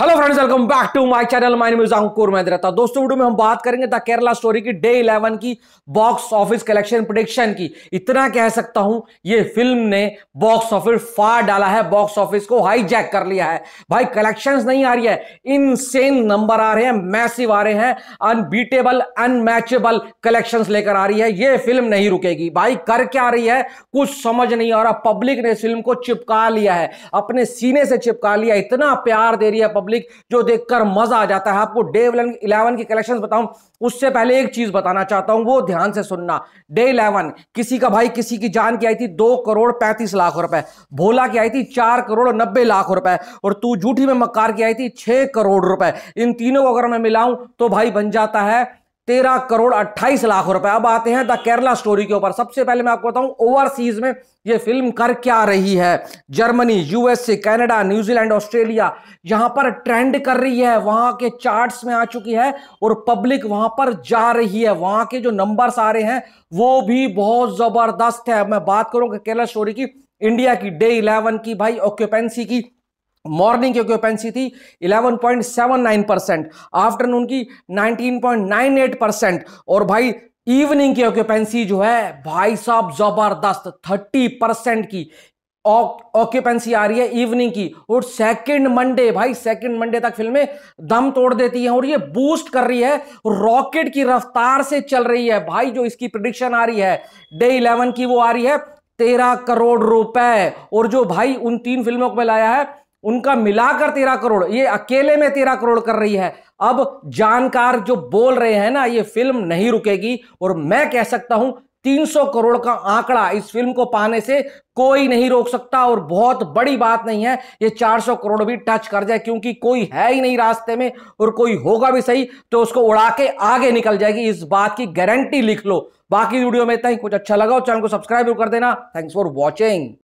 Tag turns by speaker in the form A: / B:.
A: hello friends welcome back to my channel my name is Ankur Mahindra दोस्तों video में हम बात करेंगे द केरला स्टोरी की डे 11 की बॉक्स ऑफिस कलेक्शन प्रोडिक्शन की इतना कह सकता हूं ये फिल्म ने बॉक्स ऑफिस फाड़ डाला है बॉक्स ऑफिस को हाईजैक कर लिया है भाई कलेक्शंस नहीं आ रही है इनसेन नंबर आ रहे हैं मैसिव आ रहे हैं अनबीटेबल अनमैचेबल कलेक्शन लेकर आ रही है ये फिल्म नहीं रुकेगी भाई कर क्या आ रही है कुछ समझ नहीं आ रहा पब्लिक ने इस फिल्म को चिपका लिया है अपने सीने से चिपका लिया इतना प्यार दे रही है पब्लिक जो देखकर मजा आ जाता है आपको डे इलेवन की कलेक्शन बताऊं उससे पहले एक चीज बताना चाहता हूं वो ध्यान से सुनना डे इलेवन किसी का भाई किसी की जान की आई थी दो करोड़ पैंतीस लाख रुपए भोला की आई थी चार करोड़ नब्बे लाख रुपए और तू झूठी में मक्कार की आई थी छह करोड़ रुपए इन तीनों को अगर मैं मिलाऊं तो भाई बन जाता है तेरह करोड़ अट्ठाईस लाख रुपए अब आते हैं द केरला स्टोरी के ऊपर सबसे पहले मैं आपको बताऊं ओवरसीज में ये फिल्म कर क्या रही है Germany USA Canada New Zealand Australia यहां पर ट्रेंड कर रही है वहां के चार्ट्स में आ चुकी है और पब्लिक वहां पर जा रही है वहां के जो नंबर्स आ रहे हैं वो भी बहुत जबरदस्त है मैं बात करूंगा केरला स्टोरी की इंडिया की डे इलेवन की भाई ऑक्यूपेंसी की मॉर्निंग की ऑक्यूपेंसी थी 11.79 परसेंट आफ्टरनून की 19.98 परसेंट और भाई इवनिंग की ऑक्यूपेंसी जो है भाई साहब जबरदस्त 30 परसेंट की ऑक्यूपेंसी आ रही है इवनिंग की और सेकंड मंडे भाई सेकंड मंडे तक फिल्में दम तोड़ देती हैं और ये बूस्ट कर रही है रॉकेट की रफ्तार से चल रही है भाई जो इसकी प्रिडिक्शन आ रही है डे इलेवन की वो आ रही है तेरह करोड़ रुपए और जो भाई उन तीन फिल्मों को मिलाया है उनका मिलाकर तेरह करोड़ ये अकेले में तेरह करोड़ कर रही है अब जानकार जो बोल रहे हैं ना ये फिल्म नहीं रुकेगी और मैं कह सकता हूं 300 करोड़ का आंकड़ा इस फिल्म को पाने से कोई नहीं रोक सकता और बहुत बड़ी बात नहीं है ये 400 करोड़ भी टच कर जाए क्योंकि कोई है ही नहीं रास्ते में और कोई होगा भी सही तो उसको उड़ा के आगे निकल जाएगी इस बात की गारंटी लिख लो बाकी वीडियो में इतना ही कुछ अच्छा लगा हो चैनल को सब्सक्राइब कर देना थैंक्स फॉर वॉचिंग